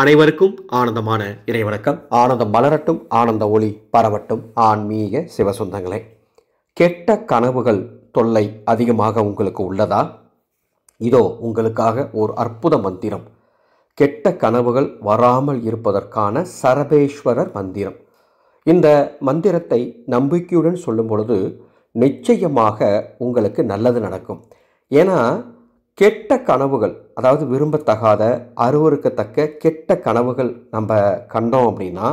அனைவருக்கும் ஆனந்தமான இறைவணக்கம் ஆனந்தம் மலரட்டும் ஆனந்த ஒளி பரவட்டும் ஆன்மீக சிவசுந்தங்களே கெட்ட கனவுகள் தொல்லை அதிகமாக உங்களுக்கு உள்ளதா இதோ உங்களுக்காக ஒரு அற்புத மந்திரம் கெட்ட கனவுகள் வராமல் இருப்பதற்கான சரபேஸ்வரர் மந்திரம் இந்த மந்திரத்தை நம்பிக்கையுடன் சொல்லும் பொழுது நிச்சயமாக உங்களுக்கு நல்லது நடக்கும் ஏன்னா கெட்ட கனவுகள் அதாவது விரும்பத்தகாத அருவறுக்கத்தக்க கெட்ட கனவுகள் நம்ம கண்டோம் அப்படின்னா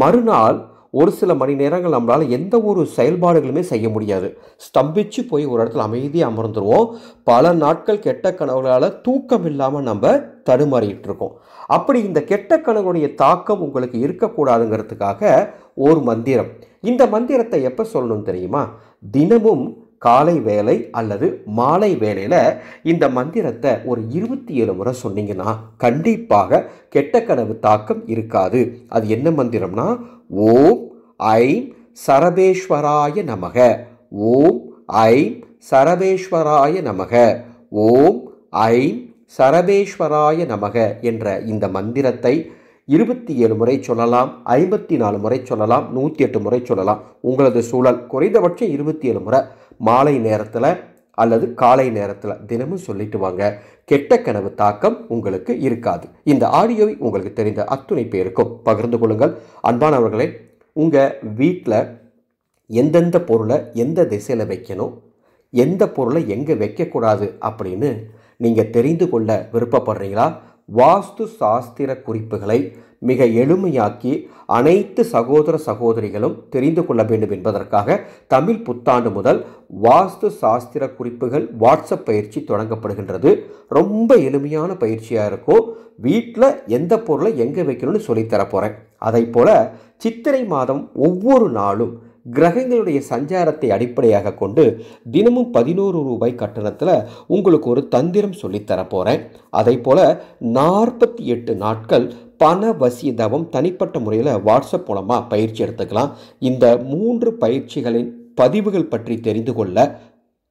மறுநாள் ஒரு சில மணி நேரங்கள் நம்மளால் எந்த ஒரு செயல்பாடுகளுமே செய்ய முடியாது ஸ்தம்பிச்சு போய் ஒரு இடத்துல அமைதியாக அமர்ந்துருவோம் பல நாட்கள் கெட்ட கனவுகளால் தூக்கம் இல்லாமல் நம்ம தடுமாறிட்டு இருக்கோம் அப்படி இந்த கெட்ட கனவுடைய தாக்கம் உங்களுக்கு இருக்கக்கூடாதுங்கிறதுக்காக ஒரு மந்திரம் இந்த மந்திரத்தை எப்போ சொல்லணும் தெரியுமா தினமும் காலை வேலை அல்லது மாலை வேலையில் இந்த மந்திரத்தை ஒரு இருபத்தி ஏழு முறை சொன்னீங்கன்னா கண்டிப்பாக கெட்ட கனவு தாக்கம் இருக்காது அது என்ன மந்திரம்னா ஓம் ஐம் சரபேஸ்வராய நமக ஓம் ஐம் சரபேஸ்வராய நமக ஓம் ஐம் சரபேஸ்வராய நமக என்ற இந்த மந்திரத்தை இருபத்தி ஏழு முறை சொல்லலாம் ஐம்பத்தி நாலு முறை சொல்லலாம் நூற்றி எட்டு முறை சொல்லலாம் உங்களது சூழல் குறைந்தபட்சம் இருபத்தி ஏழு முறை மாலை நேரத்தில் அல்லது காலை நேரத்தில் தினமும் சொல்லிட்டு வாங்க கெட்ட கனவு தாக்கம் உங்களுக்கு இருக்காது இந்த ஆடியோவை உங்களுக்கு தெரிந்த அத்துணை பேருக்கும் பகிர்ந்து கொள்ளுங்கள் அன்பானவர்களே உங்கள் வீட்டில் எந்தெந்த பொருளை எந்த திசையில் வைக்கணும் எந்த பொருளை எங்கே வைக்கக்கூடாது அப்படின்னு நீங்கள் தெரிந்து கொள்ள விருப்பப்படுறீங்களா வாஸ்து சாஸ்திர குறிப்புகளை மிக எளிமையாக்கி அனைத்து சகோதர சகோதரிகளும் தெரிந்து கொள்ள வேண்டும் என்பதற்காக தமிழ் புத்தாண்டு முதல் வாஸ்து சாஸ்திர குறிப்புகள் வாட்ஸ்அப் பயிற்சி தொடங்கப்படுகின்றது ரொம்ப எளிமையான பயிற்சியாக இருக்கும் வீட்டில் எந்த பொருளை எங்கே வைக்கணும்னு சொல்லித்தர போகிறேன் அதை போல் சித்திரை மாதம் ஒவ்வொரு நாளும் கிரகங்களுடைய சஞ்சாரத்தை அடிப்படையாக கொண்டு தினமும் பதினோரு ரூபாய் கட்டணத்தில் உங்களுக்கு ஒரு தந்திரம் சொல்லித்தரப்போகிறேன் அதே போல் நாற்பத்தி எட்டு நாட்கள் பண வசியதவம் தனிப்பட்ட முறையில் வாட்ஸ்அப் மூலமாக பயிற்சி எடுத்துக்கலாம் இந்த மூன்று பயிற்சிகளின் பதிவுகள் பற்றி தெரிந்து கொள்ள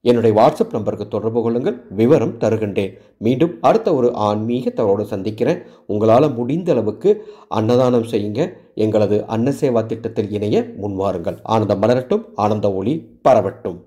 என்னுடைய வாட்ஸ்அப் நம்பருக்கு தொடர்பு கொள்ளுங்கள் விவரம் தருகின்றேன் மீண்டும் அடுத்த ஒரு ஆன்மீகத்தவரோடு சந்திக்கிறேன் உங்களால் முடிந்த அளவுக்கு அன்னதானம் செய்யுங்க எங்களது அன்னசேவா திட்டத்தில் இணைய முன்வாருங்கள் ஆனந்தம் மலரட்டும் ஆனந்த ஒளி பரவட்டும்